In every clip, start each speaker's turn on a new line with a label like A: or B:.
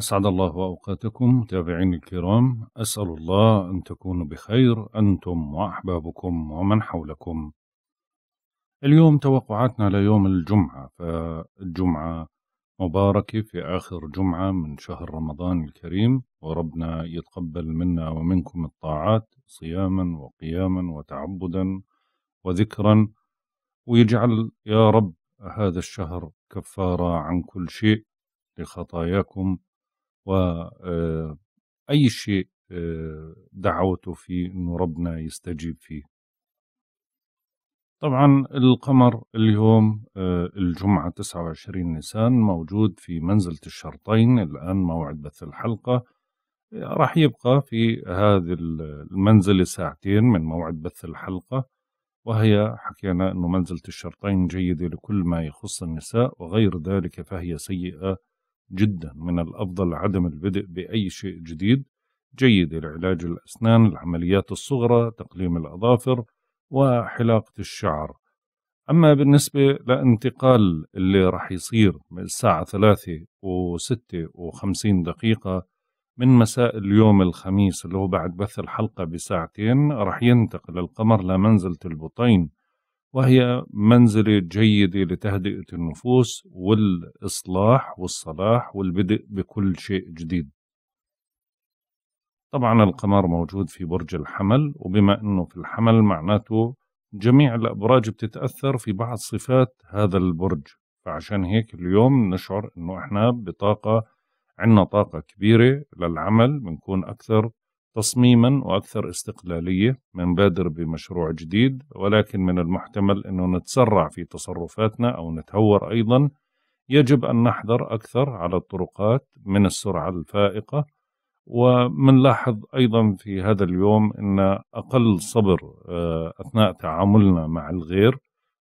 A: أسعد الله أوقاتكم متابعين الكرام أسأل الله أن تكونوا بخير أنتم وأحبابكم ومن حولكم اليوم توقعاتنا ليوم الجمعة فالجمعة مباركة في آخر جمعة من شهر رمضان الكريم وربنا يتقبل منا ومنكم الطاعات صياما وقياما وتعبدا وذكرا ويجعل يا رب هذا الشهر كفارة عن كل شيء لخطاياكم وأي آه، شيء آه، دعوته فيه أنه ربنا يستجيب فيه طبعا القمر اليوم آه، الجمعة 29 نيسان موجود في منزلة الشرطين الآن موعد بث الحلقة راح يبقى في هذه المنزلة ساعتين من موعد بث الحلقة وهي حكينا أن منزلة الشرطين جيدة لكل ما يخص النساء وغير ذلك فهي سيئة جدا من الأفضل عدم البدء بأي شيء جديد جيد لعلاج الأسنان العمليات الصغرى تقليم الأظافر وحلاقة الشعر أما بالنسبة لانتقال اللي راح يصير من الساعة ثلاثة وستة وخمسين دقيقة من مساء اليوم الخميس اللي هو بعد بث الحلقة بساعتين راح ينتقل القمر لمنزلة البطين وهي منزلة جيدة لتهدئة النفوس والإصلاح والصلاح والبدء بكل شيء جديد طبعا القمر موجود في برج الحمل وبما أنه في الحمل معناته جميع الأبراج بتتأثر في بعض صفات هذا البرج فعشان هيك اليوم نشعر أنه إحنا بطاقة عنا طاقة كبيرة للعمل بنكون أكثر تصميما واكثر استقلاليه منبادر بمشروع جديد ولكن من المحتمل انه نتسرع في تصرفاتنا او نتهور ايضا يجب ان نحذر اكثر على الطرقات من السرعه الفائقه ومنلاحظ ايضا في هذا اليوم ان اقل صبر آه، اثناء تعاملنا مع الغير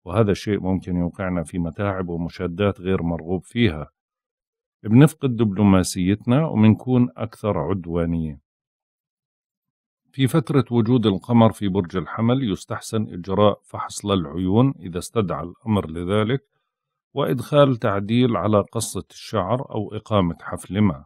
A: وهذا الشيء ممكن يوقعنا في متاعب ومشادات غير مرغوب فيها بنفقد دبلوماسيتنا وبنكون اكثر عدوانيه في فترة وجود القمر في برج الحمل يستحسن إجراء فحص للعيون إذا استدعى الأمر لذلك وإدخال تعديل على قصة الشعر أو إقامة حفل ما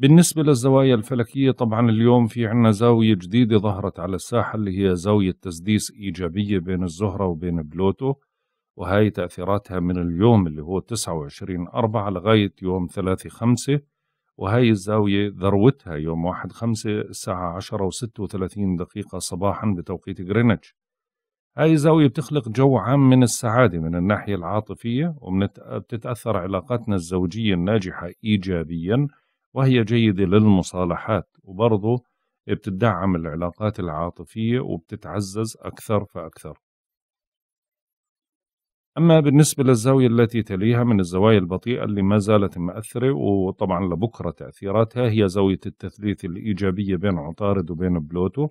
A: بالنسبة للزوايا الفلكية طبعا اليوم في عنا زاوية جديدة ظهرت على الساحة اللي هي زاوية تسديس إيجابية بين الزهرة وبين بلوتو وهي تأثيراتها من اليوم اللي هو 29 أربعة لغاية يوم 3 خمسة وهي الزاوية ذروتها يوم 1 5 الساعة 10 و36 دقيقة صباحا بتوقيت غرينتش هاي الزاوية بتخلق جو عام من السعادة من الناحية العاطفية وبتتأثر علاقاتنا الزوجية الناجحة إيجابيا وهي جيدة للمصالحات وبرضه بتدعم العلاقات العاطفية وبتتعزز أكثر فأكثر أما بالنسبة للزاوية التي تليها من الزوايا البطيئة اللي ما زالت مأثرة وطبعا لبكرة تأثيراتها هي زاوية التثليث الإيجابية بين عطارد وبين بلوتو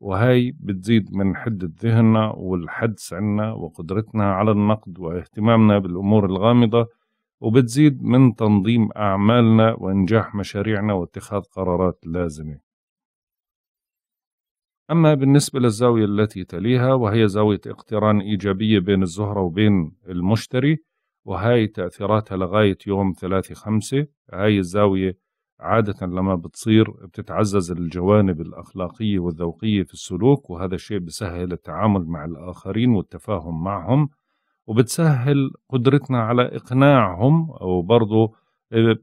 A: وهي بتزيد من حدة ذهننا والحدس عنا وقدرتنا على النقد واهتمامنا بالأمور الغامضة وبتزيد من تنظيم أعمالنا وإنجاح مشاريعنا واتخاذ قرارات لازمة أما بالنسبة للزاوية التي تليها وهي زاوية اقتران إيجابية بين الزهرة وبين المشتري وهي تأثيراتها لغاية يوم ثلاثة خمسة هاي الزاوية عادة لما بتصير بتتعزز الجوانب الأخلاقية والذوقية في السلوك وهذا الشيء بسهل التعامل مع الآخرين والتفاهم معهم وبتسهل قدرتنا على إقناعهم أو برضو آه،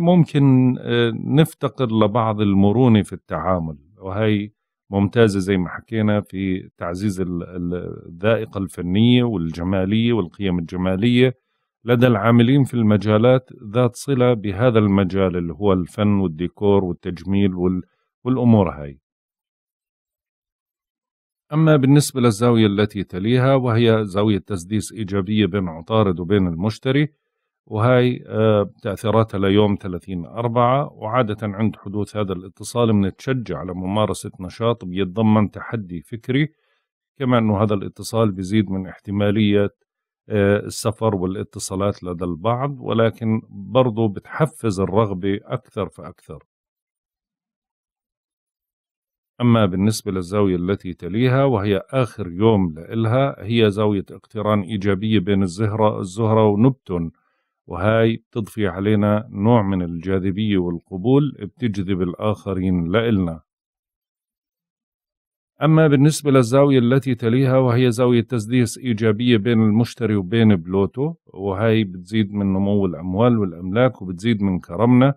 A: ممكن آه، نفتقر لبعض المرونة في التعامل وهي ممتازه زي ما حكينا في تعزيز الذائقه الفنيه والجماليه والقيم الجماليه لدى العاملين في المجالات ذات صله بهذا المجال اللي هو الفن والديكور والتجميل والامور هاي. أما بالنسبة للزاوية التي تليها وهي زاوية تسديس إيجابية بين عطارد وبين المشتري وهي آه، تأثيراتها ليوم 30 أربعة وعادة عند حدوث هذا الاتصال بنتشجع على ممارسة نشاط بيتضمن تحدي فكري كما أنه هذا الاتصال بيزيد من احتمالية آه، السفر والاتصالات لدى البعض ولكن برضو بتحفز الرغبة أكثر فأكثر أما بالنسبة للزاوية التي تليها وهي آخر يوم لإلها هي زاوية اقتران إيجابية بين الزهرة, الزهرة ونبتون وهاي بتضفي علينا نوع من الجاذبية والقبول بتجذب الآخرين لإلنا أما بالنسبة للزاوية التي تليها وهي زاوية تسديس إيجابية بين المشتري وبين بلوتو وهي بتزيد من نمو الأموال والأملاك وبتزيد من كرمنا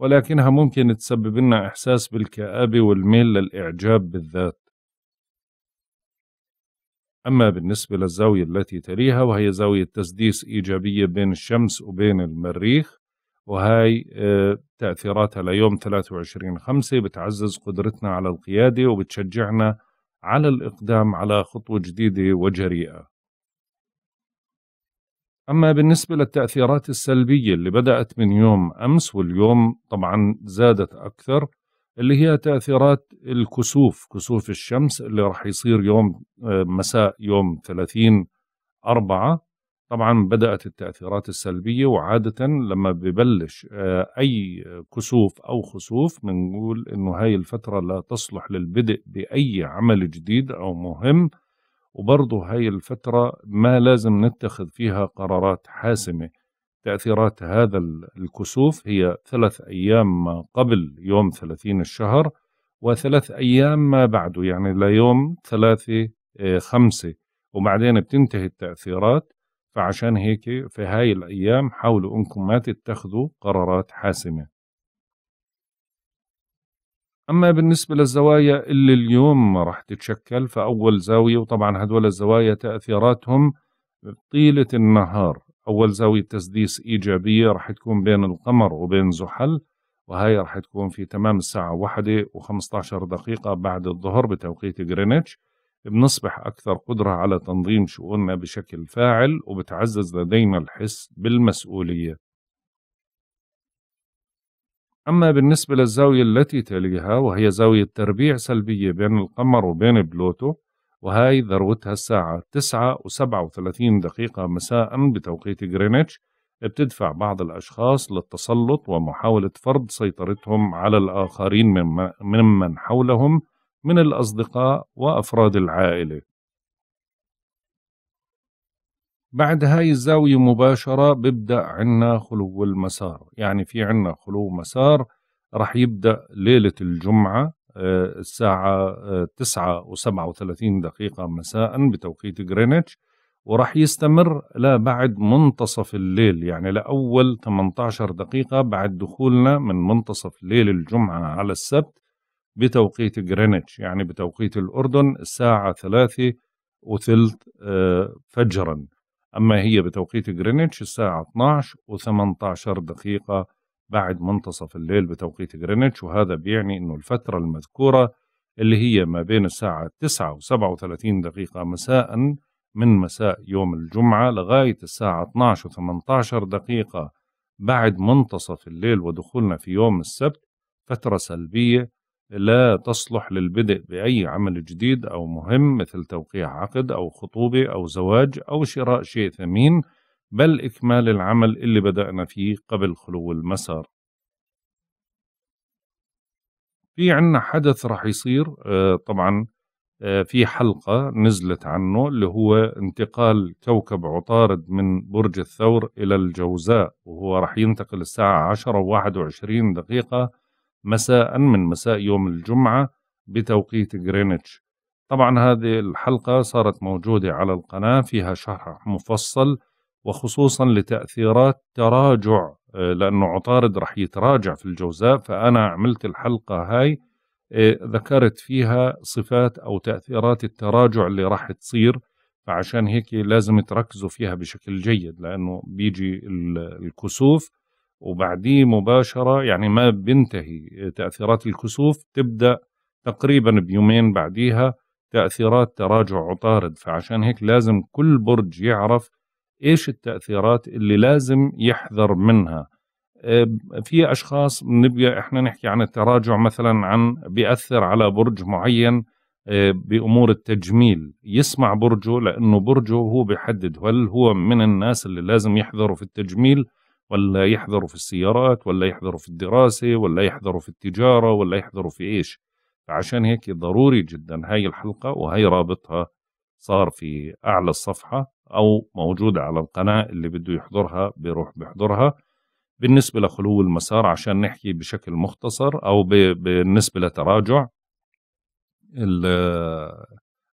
A: ولكنها ممكن تسبب لنا إحساس بالكآبة والميل للإعجاب بالذات أما بالنسبة للزاوية التي تليها وهي زاوية تسديس إيجابية بين الشمس وبين المريخ وهي آه، تأثيراتها ليوم 23 5 بتعزز قدرتنا على القيادة وبتشجعنا على الإقدام على خطوة جديدة وجريئة أما بالنسبة للتأثيرات السلبية اللي بدأت من يوم أمس واليوم طبعا زادت أكثر اللي هي تأثيرات الكسوف كسوف الشمس اللي راح يصير يوم آه، مساء يوم 30 أربعة طبعا بدأت التأثيرات السلبية وعادة لما ببلش آه، أي كسوف أو خسوف بنقول إنه هاي الفترة لا تصلح للبدء بأي عمل جديد أو مهم وبرضه هاي الفترة ما لازم نتخذ فيها قرارات حاسمة تأثيرات هذا الكسوف هي ثلاث أيام ما قبل يوم ثلاثين الشهر وثلاث أيام ما بعده يعني ليوم ثلاثة آه، خمسة وبعدين بتنتهي التأثيرات فعشان هيك في هاي الأيام حاولوا أنكم ما تتخذوا قرارات حاسمة أما بالنسبة للزوايا اللي اليوم راح تتشكل فأول زاوية وطبعا هدول الزوايا تأثيراتهم طيلة النهار أول زاوية تسديس إيجابية رح تكون بين القمر وبين زحل وهي رح تكون في تمام الساعة واحدة و15 دقيقة بعد الظهر بتوقيت غرينتش بنصبح أكثر قدرة على تنظيم شؤوننا بشكل فاعل وبتعزز لدينا الحس بالمسؤولية أما بالنسبة للزاوية التي تليها وهي زاوية تربيع سلبية بين القمر وبين بلوتو وهاي ذروتها الساعة 9 و37 دقيقة مساء بتوقيت غرينتش بتدفع بعض الأشخاص للتسلط ومحاولة فرض سيطرتهم على الآخرين ممن حولهم من الأصدقاء وأفراد العائلة بعد هاي الزاوية مباشرة ببدأ عنا خلو المسار يعني في عنا خلو مسار رح يبدأ ليلة الجمعة آه، الساعة 9 آه، و37 دقيقة مساء بتوقيت غرينتش وراح يستمر لا بعد منتصف الليل يعني لأول 18 دقيقة بعد دخولنا من منتصف ليل الجمعة على السبت بتوقيت غرينتش يعني بتوقيت الأردن الساعة ثلاثة وثلث آه، فجرا أما هي بتوقيت غرينتش الساعة 12 و18 دقيقة بعد منتصف الليل بتوقيت غرينتش وهذا بيعني أنه الفترة المذكورة اللي هي ما بين الساعة 9 و37 دقيقة مساء من مساء يوم الجمعة لغاية الساعة 12 و18 دقيقة بعد منتصف الليل ودخولنا في يوم السبت فترة سلبية لا تصلح للبدء بأي عمل جديد أو مهم مثل توقيع عقد أو خطوبة أو زواج أو شراء شيء ثمين بل إكمال العمل اللي بدأنا فيه قبل خلو المسار في عنا حدث رح يصير آه، طبعا آه، في حلقة نزلت عنه اللي هو انتقال كوكب عطارد من برج الثور إلى الجوزاء وهو رح ينتقل الساعة 10 و 21 دقيقة مساء من مساء يوم الجمعة بتوقيت غرينتش طبعا هذه الحلقة صارت موجودة على القناة فيها شرح مفصل وخصوصا لتأثيرات تراجع آه، لأنه عطارد رح يتراجع في الجوزاء فأنا عملت الحلقة هاي آه، ذكرت فيها صفات أو تأثيرات التراجع اللي راح تصير فعشان هيك لازم تركزوا فيها بشكل جيد لأنه بيجي الكسوف وبعديه مباشرة يعني ما بينتهي آه، تأثيرات الكسوف تبدأ تقريبا بيومين بعديها تأثيرات تراجع عطارد فعشان هيك لازم كل برج يعرف ايش التاثيرات اللي لازم يحذر منها آه، في اشخاص بنبقى احنا نحكي عن التراجع مثلا عن بياثر على برج معين آه، بامور التجميل يسمع برجه لانه برجه هو بيحدد هل هو من الناس اللي لازم يحذروا في التجميل ولا يحذروا في السيارات ولا يحذروا في الدراسه ولا يحذروا في التجاره ولا يحذروا في ايش فعشان هيك ضروري جدا هاي الحلقه وهي رابطها صار في اعلى الصفحه أو موجودة على القناة اللي بده يحضرها بيروح بيحضرها بالنسبة لخلو المسار عشان نحكي بشكل مختصر أو بالنسبة لتراجع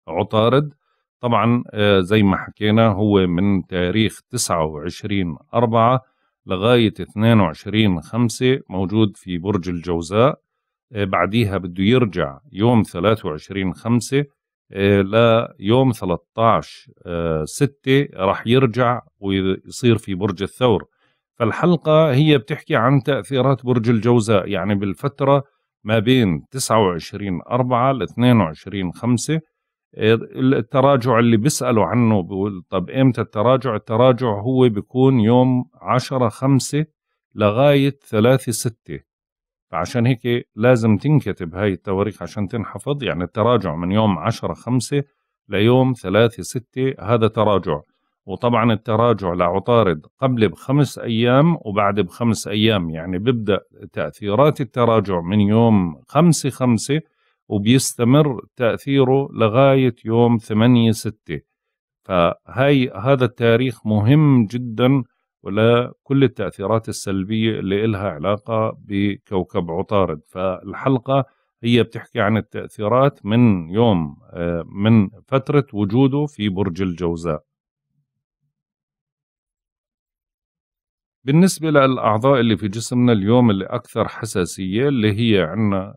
A: عطارد طبعا آه، زي ما حكينا هو من تاريخ 29 4 لغاية 22 5 موجود في برج الجوزاء آه، بعديها بده يرجع يوم 23 5 ليوم 13 6 راح يرجع ويصير في برج الثور فالحلقة هي بتحكي عن تأثيرات برج الجوزاء يعني بالفترة ما بين 29 4 ل 22 5 آه، التراجع اللي بيسألوا عنه بيقول طب إمتى التراجع التراجع هو بيكون يوم 10 5 لغاية 3 6 فعشان هيك لازم تنكتب هاي التواريخ عشان تنحفظ يعني التراجع من يوم 10 5 ليوم 3 6 هذا تراجع وطبعا التراجع لعطارد قبل بخمس أيام وبعد بخمس أيام يعني بيبدأ تأثيرات التراجع من يوم 5/5 وبيستمر تأثيره لغاية يوم 8/6 فهي هذا التاريخ مهم جدا ولا كل التأثيرات السلبية اللي إلها علاقة بكوكب عطارد فالحلقة هي بتحكي عن التأثيرات من يوم آه، من فترة وجوده في برج الجوزاء بالنسبة للأعضاء اللي في جسمنا اليوم اللي أكثر حساسية اللي هي عنا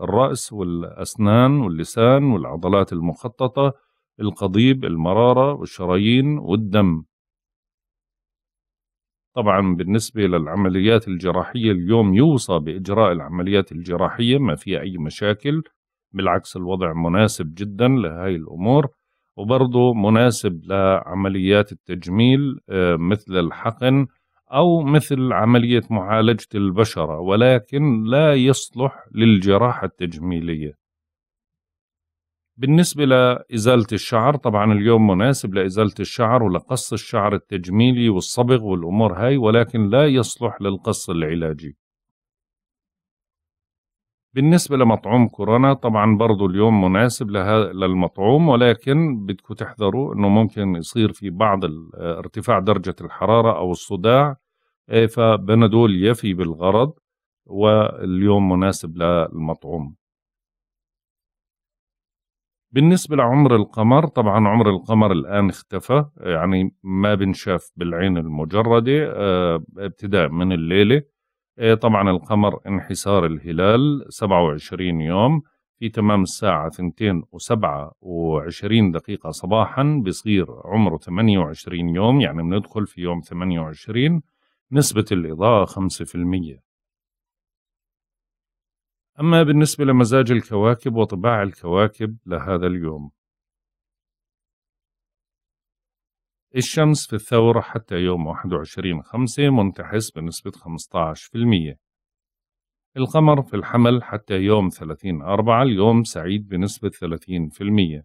A: الرأس والأسنان واللسان والعضلات المخططة القضيب المرارة والشرايين والدم طبعا بالنسبة للعمليات الجراحية اليوم يوصى بإجراء العمليات الجراحية ما فيها أي مشاكل بالعكس الوضع مناسب جدا لهذه الأمور وبرضه مناسب لعمليات التجميل آه، مثل الحقن أو مثل عملية معالجة البشرة ولكن لا يصلح للجراحة التجميلية بالنسبة لإزالة الشعر طبعا اليوم مناسب لإزالة الشعر ولقص الشعر التجميلي والصبغ والأمور هاي ولكن لا يصلح للقص العلاجي بالنسبة لمطعوم كورونا طبعا برضو اليوم مناسب للمطعوم ولكن بدكم تحذروا أنه ممكن يصير في بعض ارتفاع درجة الحرارة أو الصداع إيه، فبنادول يفي بالغرض واليوم مناسب للمطعوم بالنسبة لعمر القمر طبعا عمر القمر الآن اختفى يعني ما بنشاف بالعين المجردة آه، ابتداء من الليلة آه، طبعا القمر انحسار الهلال 27 يوم في تمام الساعة 2 و 27 دقيقة صباحا بصير عمره 28 يوم يعني بندخل في يوم 28 نسبة الإضاءة 5% أما بالنسبة لمزاج الكواكب وطباع الكواكب لهذا اليوم الشمس في الثورة حتى يوم 21/5 منتحس بنسبة 15% القمر في الحمل حتى يوم 30/4 اليوم سعيد بنسبة 30%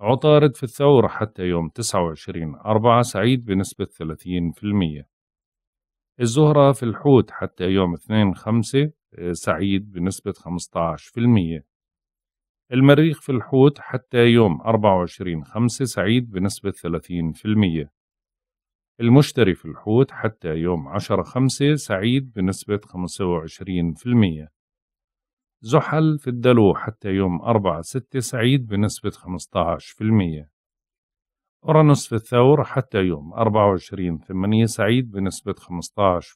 A: عطارد في الثورة حتى يوم 29/4 سعيد بنسبة 30% الزهرة في الحوت حتى يوم 2/5 سعيد بنسبة 15% المريخ في الحوت حتى يوم 24 خمسة سعيد بنسبة 30% المشتري في الحوت حتى يوم 10 خمسة سعيد بنسبة 25% زحل في الدلو حتى يوم 4 6 سعيد بنسبة 15% أورانوس في الثور حتى يوم 24 8 سعيد بنسبة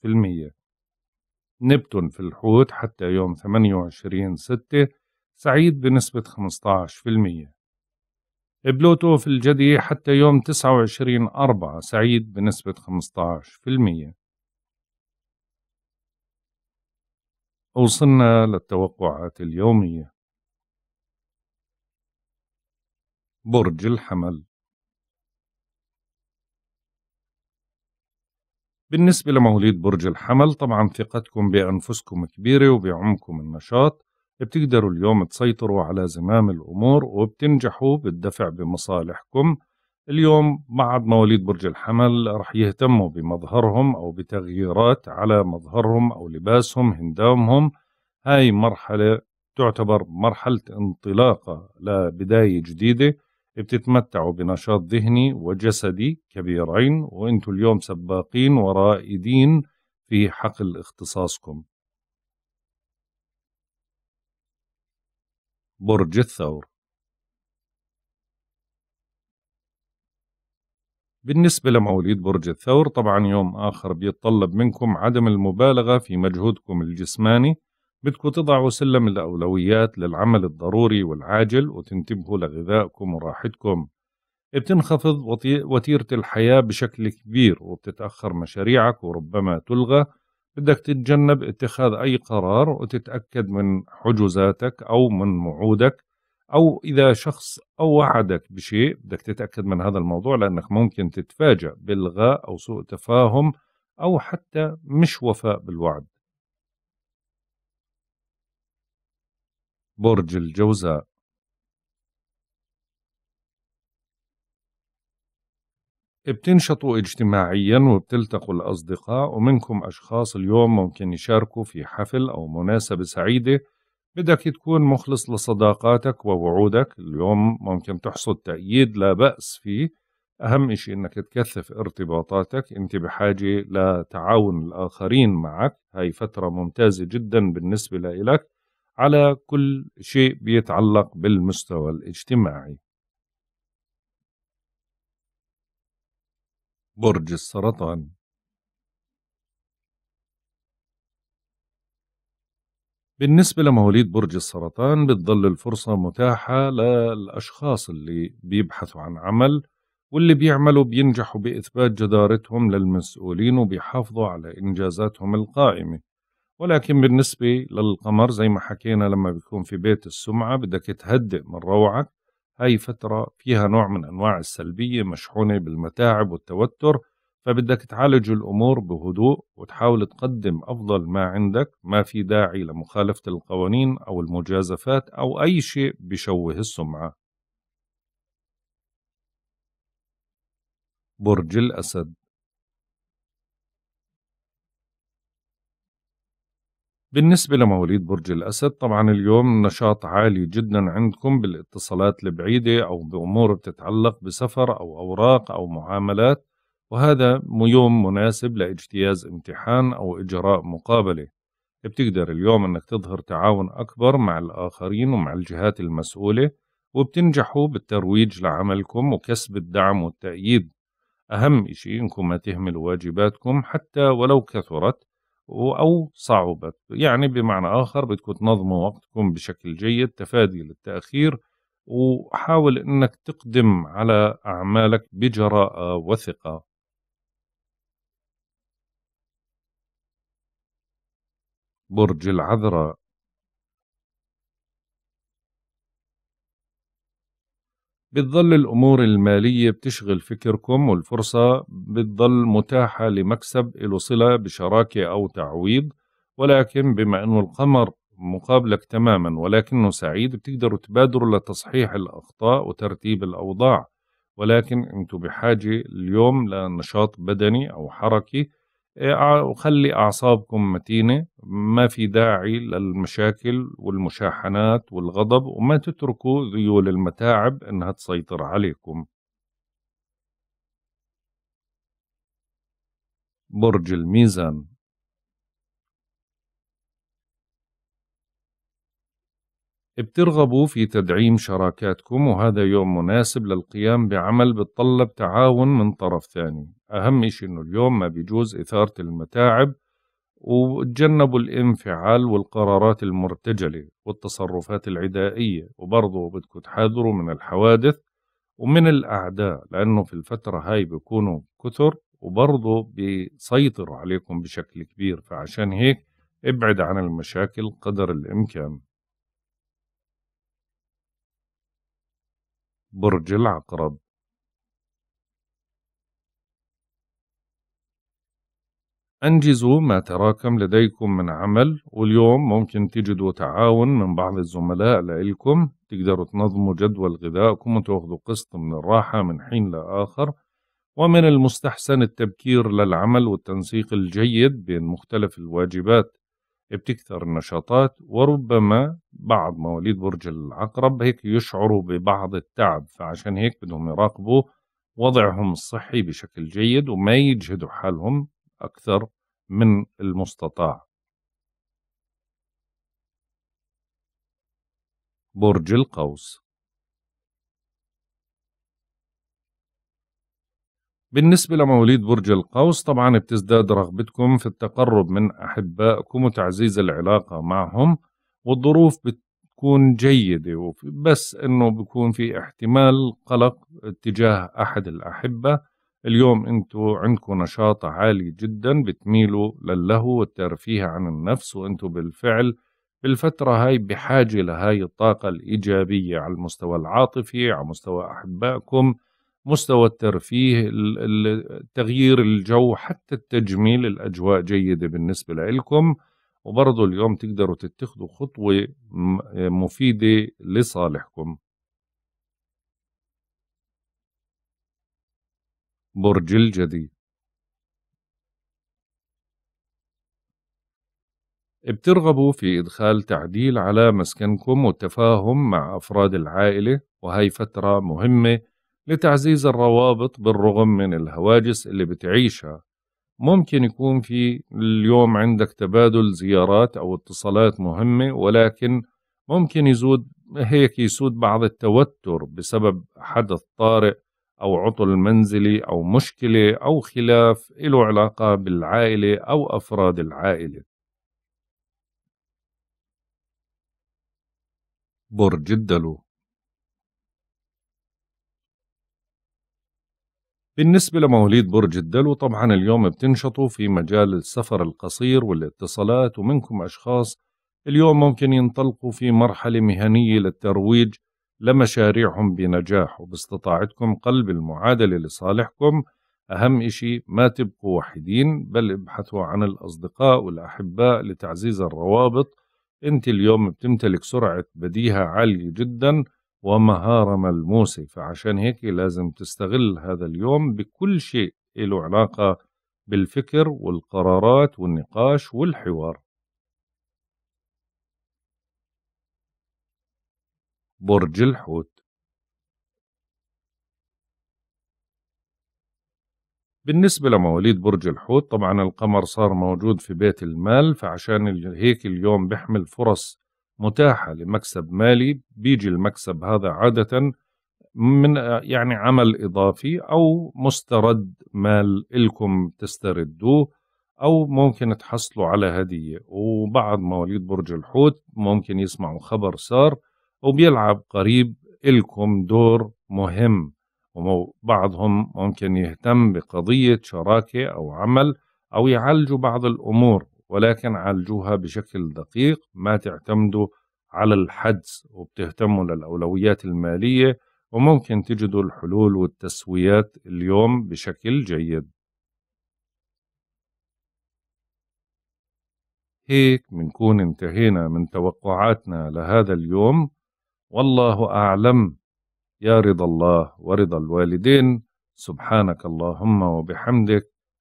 A: المية نبتون في الحوت حتى يوم 28 ستة سعيد بنسبة 15% بلوتو في الجدي حتى يوم 29 أربعة سعيد بنسبة 15% وصلنا للتوقعات اليومية
B: برج الحمل
A: بالنسبة لمواليد برج الحمل طبعا ثقتكم بأنفسكم كبيرة وبعمقكم النشاط بتقدروا اليوم تسيطروا على زمام الأمور وبتنجحوا بالدفع بمصالحكم اليوم بعض مواليد برج الحمل رح يهتموا بمظهرهم أو بتغييرات على مظهرهم أو لباسهم هندامهم هاي مرحلة تعتبر مرحلة انطلاقة لبداية جديدة بتتمتعوا بنشاط ذهني وجسدي كبيرين وانتم اليوم سباقين ورائدين في حقل اختصاصكم برج الثور بالنسبة لمواليد برج الثور طبعا يوم آخر بيتطلب منكم عدم المبالغة في مجهودكم الجسماني بدكم تضعوا سلم الأولويات للعمل الضروري والعاجل وتنتبهوا لغذائكم وراحتكم بتنخفض وتيرة الحياة بشكل كبير وبتتأخر مشاريعك وربما تلغى بدك تتجنب اتخاذ أي قرار وتتأكد من حجوزاتك أو من موعودك أو إذا شخص أو وعدك بشيء بدك تتأكد من هذا الموضوع لأنك ممكن تتفاجأ بإلغاء أو سوء تفاهم أو حتى مش وفاء بالوعد برج الجوزاء بتنشطوا اجتماعيا وبتلتقوا الأصدقاء ومنكم أشخاص اليوم ممكن يشاركوا في حفل أو مناسبة سعيدة بدك تكون مخلص لصداقاتك ووعودك اليوم ممكن تحصد تأييد لا بأس فيه أهم إشي إنك تكثف ارتباطاتك أنت بحاجة لتعاون الآخرين معك هاي فترة ممتازة جدا بالنسبة لإلك على كل شيء بيتعلق بالمستوى الاجتماعي
B: برج السرطان
A: بالنسبة لمواليد برج السرطان بتظل الفرصة متاحة للأشخاص اللي بيبحثوا عن عمل واللي بيعملوا بينجحوا بإثبات جدارتهم للمسؤولين وبيحافظوا على إنجازاتهم القائمة ولكن بالنسبة للقمر زي ما حكينا لما بيكون في بيت السمعة بدك تهدئ من روعك هاي فترة فيها نوع من أنواع السلبية مشحونة بالمتاعب والتوتر فبدك تعالج الأمور بهدوء وتحاول تقدم أفضل ما عندك ما في داعي لمخالفة القوانين أو المجازفات أو أي شيء بشوه السمعة
B: برج الأسد
A: بالنسبة لمواليد برج الأسد طبعا اليوم نشاط عالي جدا عندكم بالاتصالات البعيدة أو بأمور بتتعلق بسفر أو أوراق أو معاملات وهذا يوم مناسب لاجتياز امتحان أو إجراء مقابلة بتقدر اليوم أنك تظهر تعاون أكبر مع الآخرين ومع الجهات المسؤولة وبتنجحوا بالترويج لعملكم وكسب الدعم والتأييد أهم إشي إنكم ما تهملوا واجباتكم حتى ولو كثرت أو صعوبة يعني بمعنى آخر بدكم تنظموا وقتكم بشكل جيد تفادي للتأخير وحاول أنك تقدم على أعمالك بجراءة وثقة
B: برج العذراء
A: بتظل الأمور المالية بتشغل فكركم والفرصة بتظل متاحة لمكسب له صلة بشراكة أو تعويض ولكن بما أنه القمر مقابلك تماما ولكنه سعيد بتقدروا تبادروا لتصحيح الأخطاء وترتيب الأوضاع ولكن أنتم بحاجة اليوم لنشاط بدني أو حركي وخلي أعصابكم متينة ما في داعي للمشاكل والمشاحنات والغضب وما تتركوا ذيول المتاعب إنها تسيطر عليكم برج الميزان بترغبوا في تدعيم شراكاتكم وهذا يوم مناسب للقيام بعمل بتطلب تعاون من طرف ثاني أهم إشي إنه اليوم ما بيجوز إثارة المتاعب وتجنبوا الانفعال والقرارات المرتجلة والتصرفات العدائية وبرضه بدكم تحاذروا من الحوادث ومن الأعداء لأنه في الفترة هاي بيكونوا كثر وبرضه بيسيطر عليكم بشكل كبير فعشان هيك ابعد عن المشاكل قدر الإمكان برج العقرب أنجزوا ما تراكم لديكم من عمل واليوم ممكن تجدوا تعاون من بعض الزملاء لإلكم تقدروا تنظموا جدول غذائكم وتاخذوا قسط من الراحة من حين لآخر ومن المستحسن التبكير للعمل والتنسيق الجيد بين مختلف الواجبات بتكثر النشاطات وربما بعض مواليد برج العقرب هيك يشعروا ببعض التعب فعشان هيك بدهم يراقبوا وضعهم الصحي بشكل جيد وما يجهدوا حالهم أكثر من المستطاع برج القوس بالنسبة لمواليد برج القوس طبعا بتزداد رغبتكم في التقرب من أحبائكم وتعزيز العلاقة معهم والظروف بتكون جيدة بس إنه بكون في احتمال قلق اتجاه أحد الأحبة اليوم انتوا عندكم نشاط عالي جدا بتميلوا للهو والترفيه عن النفس وانتوا بالفعل بالفترة هاي بحاجة لهاي الطاقة الإيجابية على المستوى العاطفي على مستوى أحبائكم مستوى الترفيه تغيير الجو حتى التجميل الأجواء جيدة بالنسبة لكم وبرضه اليوم تقدروا تتخذوا خطوة مفيدة لصالحكم برج الجدي بترغبوا في إدخال تعديل على مسكنكم والتفاهم مع أفراد العائلة وهي فترة مهمة لتعزيز الروابط بالرغم من الهواجس اللي بتعيشها ممكن يكون في اليوم عندك تبادل زيارات أو اتصالات مهمة ولكن ممكن يزود هيك يسود بعض التوتر بسبب حدث طارئ أو عطل منزلي أو مشكلة أو خلاف له علاقة بالعائلة أو أفراد العائلة برج الدلو بالنسبة لمواليد برج الدلو طبعا اليوم بتنشطوا في مجال السفر القصير والاتصالات ومنكم أشخاص اليوم ممكن ينطلقوا في مرحلة مهنية للترويج لمشاريعهم بنجاح وباستطاعتكم قلب المعادلة لصالحكم أهم إشي ما تبقوا وحيدين بل ابحثوا عن الأصدقاء والأحباء لتعزيز الروابط أنت اليوم بتمتلك سرعة بديهة عالية جدا ومهارة ملموسة فعشان هيك لازم تستغل هذا اليوم بكل شيء له علاقة بالفكر والقرارات
B: والنقاش والحوار
A: برج الحوت بالنسبة لمواليد برج الحوت طبعا القمر صار موجود في بيت المال فعشان هيك اليوم بيحمل فرص متاحة لمكسب مالي بيجي المكسب هذا عادة من يعني عمل إضافي أو مسترد مال إلكم تستردوه أو ممكن تحصلوا على هدية وبعض مواليد برج الحوت ممكن يسمعوا خبر صار وبيلعب قريب إلكم دور مهم وبعضهم ممكن يهتم بقضية شراكة أو عمل أو يعالجوا بعض الأمور ولكن عالجوها بشكل دقيق ما تعتمدوا على الحدس وبتهتموا للأولويات المالية وممكن تجدوا الحلول والتسويات اليوم بشكل جيد هيك منكون انتهينا من توقعاتنا لهذا اليوم والله أعلم يا رضا الله ورضا الوالدين سبحانك اللهم وبحمدك